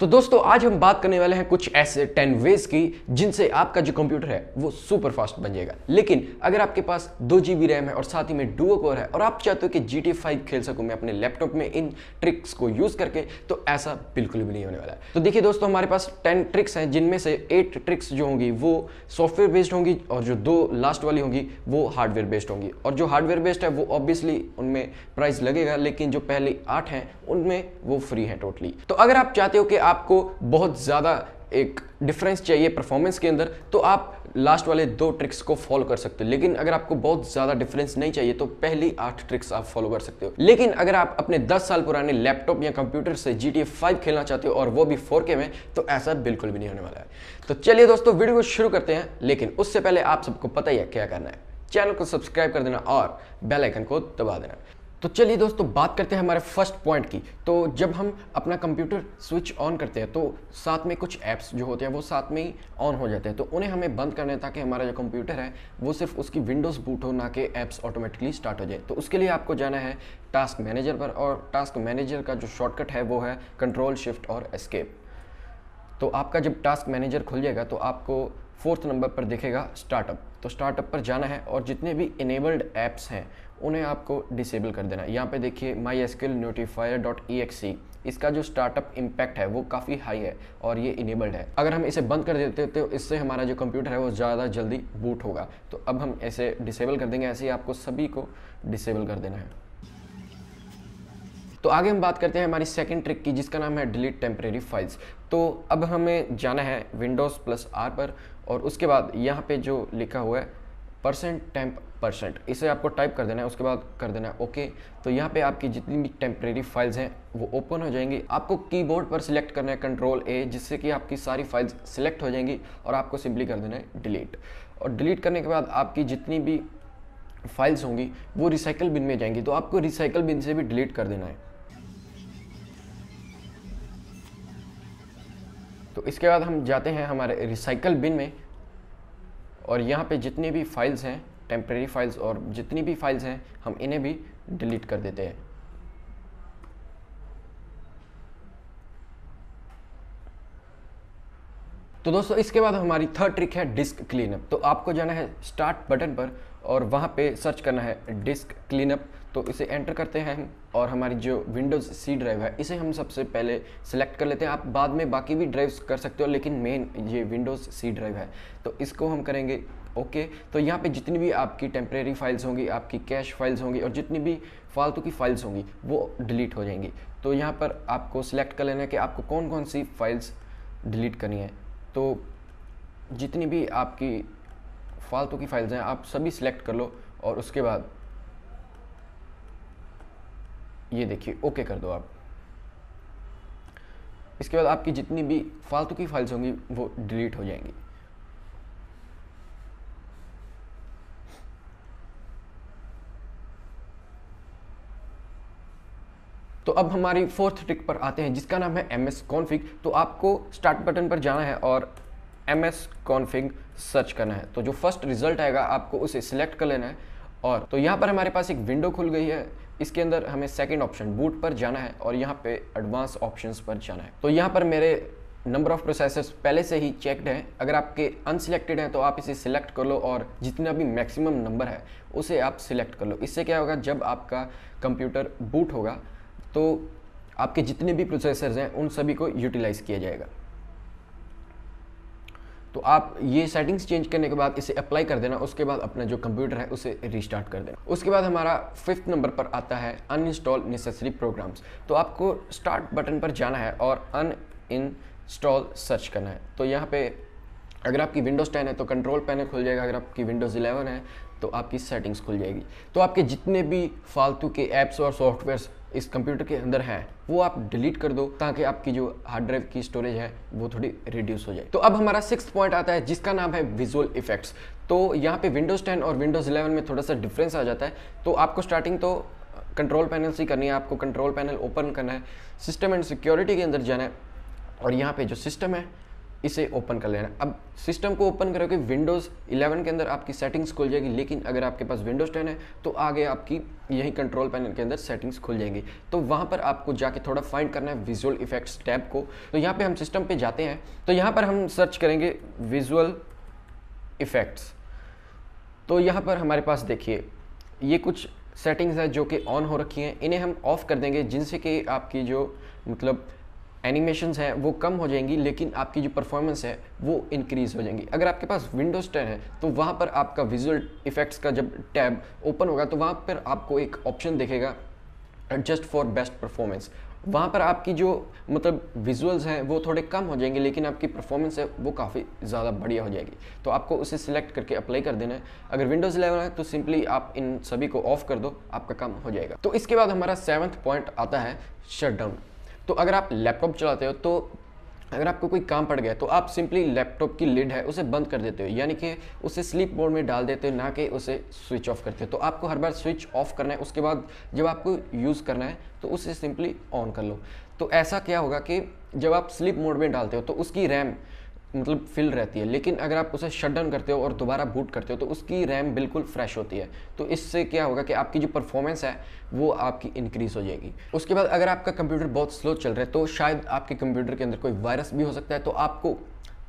तो दोस्तों आज हम बात करने वाले हैं कुछ ऐसे टेन वेज की जिनसे आपका जो कंप्यूटर है वो सुपर फास्ट बन जाएगा लेकिन अगर आपके पास दो जी रैम है और साथ ही में डुओ कोर है और आप चाहते हो कि जी टी फाइव खेल सकूं मैं अपने लैपटॉप में इन ट्रिक्स को यूज करके तो ऐसा बिल्कुल भी नहीं होने वाला है तो देखिए दोस्तों हमारे पास टेन ट्रिक्स हैं जिनमें से एट ट्रिक्स जो होंगी वो सॉफ्टवेयर बेस्ड होंगी और जो दो लास्ट वाली होंगी वो हार्डवेयर बेस्ड होंगी और जो हार्डवेयर बेस्ड है वो ऑब्वियसली उनमें प्राइस लगेगा लेकिन जो पहले आठ हैं उनमें वो फ्री है टोटली तो अगर आप चाहते हो कि आपको बहुत ज़्यादा एक डिफरेंस चाहिए परफॉर्मेंस के अंदर तो आप लास्ट वाले दो ट्रिक्स को फॉलो कर सकते हो लेकिन अगर आपको बहुत ज़्यादा डिफरेंस नहीं चाहिए तो पहली आठ ट्रिक्स आप फॉलो कर सकते हो लेकिन अगर आप अपने 10 साल पुराने लैपटॉप या कंप्यूटर से जी टी खेलना चाहते हो और वो भी 4K में तो ऐसा बिल्कुल भी नहीं होने वाला है तो चलिए दोस्तों वीडियो को शुरू करते हैं लेकिन उससे पहले आप सबको पता ही है क्या करना है चैनल को सब्सक्राइब कर देना और बेलाइकन को दबा देना तो चलिए दोस्तों बात करते हैं हमारे फर्स्ट पॉइंट की तो जब हम अपना कंप्यूटर स्विच ऑन करते हैं तो साथ में कुछ ऐप्स जो होते हैं वो साथ में ही ऑन हो जाते हैं तो उन्हें हमें बंद करना है ताकि हमारा जो कंप्यूटर है वो सिर्फ उसकी विंडोज़ बूट हो ना कि ऐप्स ऑटोमेटिकली स्टार्ट हो जाए तो उसके लिए आपको जाना है टास्क मैनेजर पर और टास्क मैनेजर का जो शॉर्टकट है वो है कंट्रोल शिफ्ट और एस्केप तो आपका जब टास्क मैनेजर खुल जाएगा तो आपको फोर्थ नंबर पर दिखेगा स्टार्टअप तो स्टार्टअप पर जाना है और जितने भी इनेबल्ड ऐप्स हैं उन्हें आपको डिसेबल कर देना है यहाँ पे देखिए my skill notifier dot E X C इसका जो स्टार्टअप इम्पैक्ट है वो काफ़ी हाई है और ये इनेबल्ड है अगर हम इसे बंद कर देते तो इससे हमारा जो कंप्यूटर है वो ज़्यादा जल्दी बूट होगा तो अब हम ऐसे डिसेबल कर देंगे ऐसे ही आपको सभी को डिसेबल कर देना है तो आगे हम बात करते हैं हमारी सेकेंड ट्रिक की जिसका नाम है डिलीट टेम्परेरी फाइल्स तो अब हमें जाना है विंडोज़ प्लस आर पर और उसके बाद यहाँ पे जो लिखा हुआ है परसेंट टेम्प परसेंट इसे आपको टाइप कर देना है उसके बाद कर देना है ओके तो यहाँ पे आपकी जितनी भी टेम्प्रेरी फाइल्स हैं वो ओपन हो जाएंगी आपको कीबोर्ड पर सिलेक्ट करना है कंट्रोल ए जिससे कि आपकी सारी फाइल्स सिलेक्ट हो जाएंगी और आपको सिंपली कर देना है डिलीट और डिलीट करने के बाद आपकी जितनी भी फाइल्स होंगी वो रिसाइकल बिन में जाएंगी तो आपको रिसाइकल बिन से भी डिलीट कर देना है तो इसके बाद हम जाते हैं हमारे रिसाइकल बिन में और यहाँ पे जितनी भी फाइल्स हैं टेम्प्रेरी फाइल्स और जितनी भी फाइल्स हैं हम इन्हें भी डिलीट कर देते हैं तो दोस्तों इसके बाद हमारी थर्ड ट्रिक है डिस्क क्लीनअप तो आपको जाना है स्टार्ट बटन पर और वहाँ पे सर्च करना है डिस्क क्लीनअप तो इसे एंटर करते हैं हम और हमारी जो विंडोज़ सी ड्राइव है इसे हम सबसे पहले सिलेक्ट कर लेते हैं आप बाद में बाकी भी ड्राइव्स कर सकते हो लेकिन मेन ये विंडोज़ सी ड्राइव है तो इसको हम करेंगे ओके okay, तो यहाँ पे जितनी भी आपकी टेम्प्रेरी फाइल्स होंगी आपकी कैश फाइल्स होंगी और जितनी भी फालतू की फाइल्स होंगी वो डिलीट हो जाएंगी तो यहाँ पर आपको सिलेक्ट कर लेना है कि आपको कौन कौन सी फाइल्स डिलीट करनी है तो जितनी भी आपकी फालतू की फाइल्स हैं आप सभी सिलेक्ट कर लो और उसके बाद ये देखिए ओके कर दो आप इसके बाद आपकी जितनी भी फालतू की फाइल्स होंगी वो डिलीट हो जाएंगी तो अब हमारी फोर्थ ट्रिक पर आते हैं जिसका नाम है एम एस कॉन्फिग तो आपको स्टार्ट बटन पर जाना है और एम एस कॉन्फिग सर्च करना है तो जो फर्स्ट रिजल्ट आएगा आपको उसे सिलेक्ट कर लेना है और तो यहाँ पर हमारे पास एक विंडो खुल गई है इसके अंदर हमें सेकेंड ऑप्शन बूट पर जाना है और यहाँ पे एडवांस ऑप्शंस पर जाना है तो यहाँ पर मेरे नंबर ऑफ प्रोसेसर्स पहले से ही चेकड हैं अगर आपके अनसिलेक्टेड हैं तो आप इसे सिलेक्ट कर लो और जितना भी मैक्सिमम नंबर है उसे आप सिलेक्ट कर लो इससे क्या होगा जब आपका कंप्यूटर बूट होगा तो आपके जितने भी प्रोसेसर्स हैं उन सभी को यूटिलाइज़ किया जाएगा तो आप ये सेटिंग्स चेंज करने के बाद इसे अप्लाई कर देना उसके बाद अपना जो कंप्यूटर है उसे रिस्टार्ट कर देना उसके बाद हमारा फिफ्थ नंबर पर आता है अन इंस्टॉल नेसेसरी प्रोग्राम्स तो आपको स्टार्ट बटन पर जाना है और अन इंस्टॉल सर्च करना है तो यहाँ पे अगर आपकी विंडोज़ 10 है तो कंट्रोल पैनल खुल जाएगा अगर आपकी विंडोज़ 11 है तो आपकी सेटिंग्स खुल जाएगी तो आपके जितने भी फालतू के ऐप्स और सॉफ्टवेयर्स इस कंप्यूटर के अंदर हैं वो आप डिलीट कर दो ताकि आपकी जो हार्ड ड्राइव की स्टोरेज है वो थोड़ी रिड्यूस हो जाए तो अब हमारा सिक्स पॉइंट आता है जिसका नाम है विजुअल इफेक्ट्स तो यहाँ पे विंडोज़ 10 और विंडोज़ 11 में थोड़ा सा डिफरेंस आ जाता है तो आपको स्टार्टिंग तो कंट्रोल पैनल से करनी है आपको कंट्रोल पैनल ओपन करना है सिस्टम एंड सिक्योरिटी के अंदर जाना है और यहाँ पे जो सिस्टम है इसे ओपन कर लेना अब सिस्टम को ओपन करोगे विंडोज़ 11 के अंदर आपकी सेटिंग्स खुल जाएगी लेकिन अगर आपके पास विंडोज़ 10 है तो आगे आपकी यही कंट्रोल पैनल के अंदर सेटिंग्स खुल जाएंगी तो वहाँ पर आपको जाके थोड़ा फाइंड करना है विजुअल इफेक्ट्स टैब को तो यहाँ पर हम सिस्टम पर जाते हैं तो यहाँ पर हम सर्च करेंगे विजुअल इफेक्ट्स तो यहाँ पर हमारे पास देखिए ये कुछ सेटिंग्स हैं जो कि ऑन हो रखी हैं इन्हें हम ऑफ़ कर देंगे जिनसे कि आपकी जो मतलब एनिमेशन हैं वो कम हो जाएंगी लेकिन आपकी जो परफॉर्मेंस है वो इंक्रीज़ हो जाएंगी अगर आपके पास विंडोज़ टेन है तो वहाँ पर आपका विजुअल इफेक्ट्स का जब टैब ओपन होगा तो वहाँ पर आपको एक ऑप्शन देखेगा एडजस्ट फॉर बेस्ट परफॉर्मेंस वहाँ पर आपकी जो मतलब विजुअल्स हैं वो थोड़े कम हो जाएंगे लेकिन आपकी परफॉर्मेंस है वो काफ़ी ज़्यादा बढ़िया हो जाएगी तो आपको उसे सिलेक्ट करके अप्लाई कर देना है अगर विंडोज़ 11 है तो सिंपली आप इन सभी को ऑफ कर दो आपका काम हो जाएगा तो इसके बाद हमारा सेवन्थ पॉइंट आता है शटडाउन तो अगर आप लैपटॉप चलाते हो तो अगर आपको कोई काम पड़ गया तो आप सिंपली लैपटॉप की लिड है उसे बंद कर देते हो यानी कि उसे स्लीप मोड में डाल देते हो ना कि उसे स्विच ऑफ करते हो तो आपको हर बार स्विच ऑफ करना है उसके बाद जब आपको यूज़ करना है तो उसे सिंपली ऑन कर लो तो ऐसा क्या होगा कि जब आप स्लीप मोड में डालते हो तो उसकी रैम मतलब फिल रहती है लेकिन अगर आप उसे शट डाउन करते हो और दोबारा बूट करते हो तो उसकी रैम बिल्कुल फ्रेश होती है तो इससे क्या होगा कि आपकी जो परफॉर्मेंस है वो आपकी इंक्रीज़ हो जाएगी उसके बाद अगर आपका कंप्यूटर बहुत स्लो चल रहा है तो शायद आपके कंप्यूटर के अंदर कोई वायरस भी हो सकता है तो आपको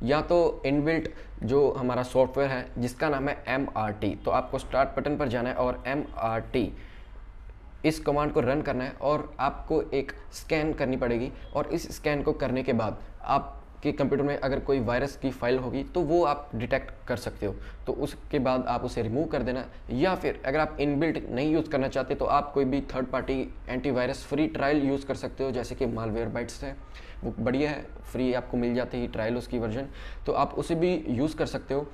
या तो इनबिल्ट जो हमारा सॉफ्टवेयर है जिसका नाम है एम तो आपको स्टार्ट बटन पर जाना है और एम इस कमांड को रन करना है और आपको एक स्कैन करनी पड़ेगी और इस स्कैन को करने के बाद आप कि कंप्यूटर में अगर कोई वायरस की फाइल होगी तो वो आप डिटेक्ट कर सकते हो तो उसके बाद आप उसे रिमूव कर देना या फिर अगर आप इनबिल्ट नहीं यूज़ करना चाहते तो आप कोई भी third party antivirus free trial use कर सकते हो जैसे कि मालवेयर बाइट्स है वो बढ़िया है फ्री आपको मिल जाती है ट्रायल उसकी वर्जन तो आप उसे भी यूज़ कर सकते हो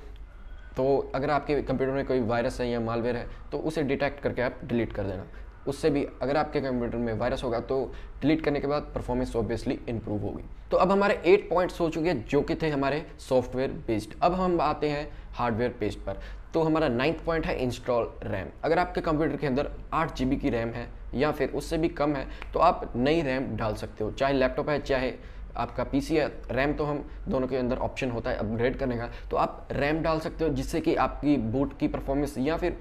तो अगर आपके कंप्यूटर में कोई वायरस है या मालवेयर है तो उसे डिटेक्ट करके आप डिलीट कर देना उससे भी अगर आपके कंप्यूटर में वायरस होगा तो डिलीट करने के बाद परफॉर्मेंस ऑब्वियसली इंप्रूव होगी तो अब हमारे एट पॉइंट्स हो चुके हैं जो कि थे हमारे सॉफ्टवेयर बेस्ड अब हम आते हैं हार्डवेयर बेस्ड पर तो हमारा नाइन्थ पॉइंट है इंस्टॉल रैम अगर आपके कंप्यूटर के अंदर आठ जी की रैम है या फिर उससे भी कम है तो आप नई रैम डाल सकते हो चाहे लैपटॉप है चाहे आपका पी सी है रैम तो हम दोनों के अंदर ऑप्शन होता है अपग्रेड करने का तो आप रैम डाल सकते हो जिससे कि आपकी बूट की परफॉर्मेंस या फिर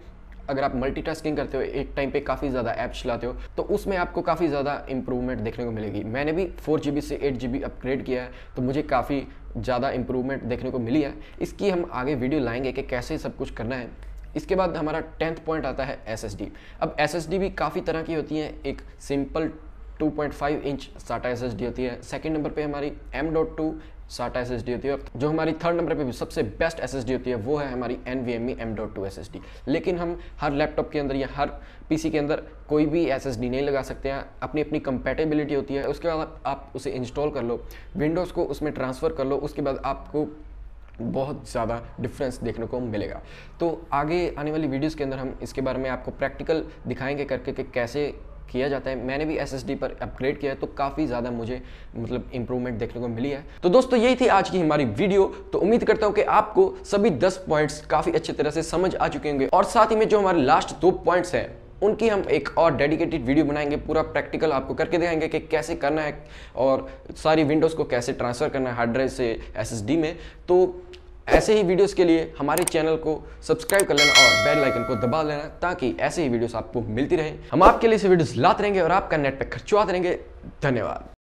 अगर आप मल्टीटास्किंग करते हो एक टाइम पे काफ़ी ज़्यादा ऐप्स चलाते हो तो उसमें आपको काफ़ी ज़्यादा इंप्रूवमेंट देखने को मिलेगी मैंने भी फोर जी से एट जी अपग्रेड किया है तो मुझे काफ़ी ज़्यादा इंप्रूवमेंट देखने को मिली है इसकी हम आगे वीडियो लाएंगे कि कैसे सब कुछ करना है इसके बाद हमारा टेंथ पॉइंट आता है एस अब एस भी काफ़ी तरह की होती हैं एक सिंपल 2.5 इंच साटा एस होती है सेकंड नंबर पे हमारी M.2 साटा एस होती है जो हमारी थर्ड नंबर पे भी सबसे बेस्ट एस होती है वो है हमारी N V M E M dot two S लेकिन हम हर लैपटॉप के अंदर या हर पीसी के अंदर कोई भी एस नहीं लगा सकते हैं अपनी अपनी कंपेटेबिलिटी होती है उसके बाद आप उसे इंस्टॉल कर लो विंडोज़ को उसमें ट्रांसफ़र कर लो उसके बाद आपको बहुत ज़्यादा डिफरेंस देखने को मिलेगा तो आगे आने वाली वीडियोस के अंदर हम इसके बारे में आपको प्रैक्टिकल दिखाएंगे करके कि कैसे किया जाता है मैंने भी एस पर अपग्रेड किया है तो काफ़ी ज़्यादा मुझे मतलब इंप्रूवमेंट देखने को मिली है तो दोस्तों यही थी आज की हमारी वीडियो तो उम्मीद करता हूँ कि आपको सभी दस पॉइंट्स काफ़ी अच्छे तरह से समझ आ चुके होंगे और साथ ही में जो हमारे लास्ट दो पॉइंट्स हैं उनकी हम एक और डेडिकेटेड वीडियो बनाएंगे पूरा प्रैक्टिकल आपको करके दिखाएंगे कि कैसे करना है और सारी विंडोज़ को कैसे ट्रांसफ़र करना है हार्ड ड्राइव से एस में तो ऐसे ही वीडियोस के लिए हमारे चैनल को सब्सक्राइब कर लेना और बेल आइकन को दबा लेना ताकि ऐसे ही वीडियोस आपको मिलती रहे हम आपके लिए से वीडियोस लाते रहेंगे और आपका नेट पे खर्चवाते रहेंगे धन्यवाद